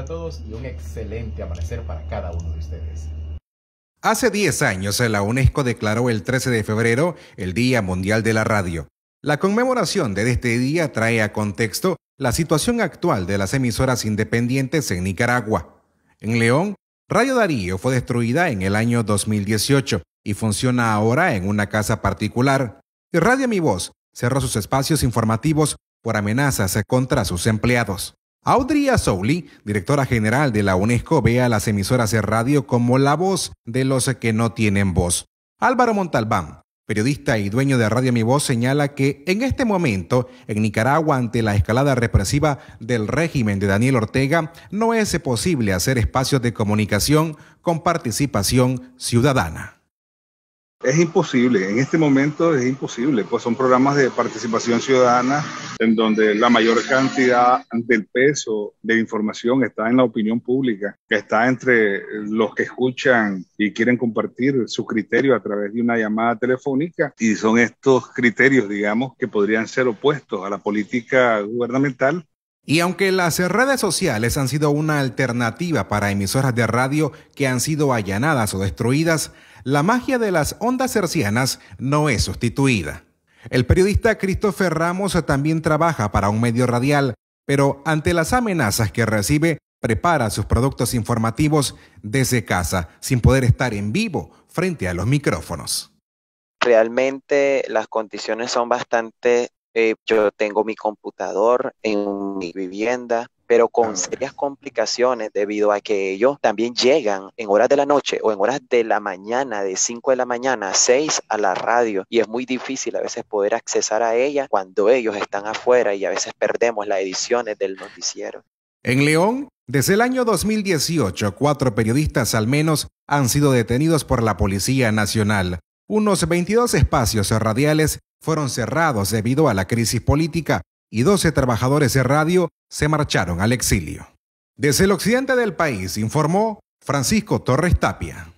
a todos y un excelente amanecer para cada uno de ustedes. Hace 10 años la UNESCO declaró el 13 de febrero el Día Mundial de la Radio. La conmemoración de este día trae a contexto la situación actual de las emisoras independientes en Nicaragua. En León, Radio Darío fue destruida en el año 2018 y funciona ahora en una casa particular. Y Radio Mi Voz cerró sus espacios informativos por amenazas contra sus empleados. Audrey Souli, directora general de la UNESCO, ve a las emisoras de radio como la voz de los que no tienen voz. Álvaro Montalbán, periodista y dueño de Radio Mi Voz, señala que en este momento, en Nicaragua, ante la escalada represiva del régimen de Daniel Ortega, no es posible hacer espacios de comunicación con participación ciudadana. Es imposible, en este momento es imposible, pues son programas de participación ciudadana en donde la mayor cantidad del peso de información está en la opinión pública, que está entre los que escuchan y quieren compartir su criterio a través de una llamada telefónica y son estos criterios, digamos, que podrían ser opuestos a la política gubernamental y aunque las redes sociales han sido una alternativa para emisoras de radio que han sido allanadas o destruidas, la magia de las ondas cercianas no es sustituida. El periodista Christopher Ramos también trabaja para un medio radial, pero ante las amenazas que recibe, prepara sus productos informativos desde casa, sin poder estar en vivo frente a los micrófonos. Realmente las condiciones son bastante eh, yo tengo mi computador en mi vivienda, pero con ah. serias complicaciones debido a que ellos también llegan en horas de la noche o en horas de la mañana, de 5 de la mañana a 6 a la radio y es muy difícil a veces poder accesar a ella cuando ellos están afuera y a veces perdemos las ediciones del noticiero. En León, desde el año 2018, cuatro periodistas al menos han sido detenidos por la Policía Nacional. Unos 22 espacios radiales fueron cerrados debido a la crisis política y 12 trabajadores de radio se marcharon al exilio. Desde el occidente del país informó Francisco Torres Tapia.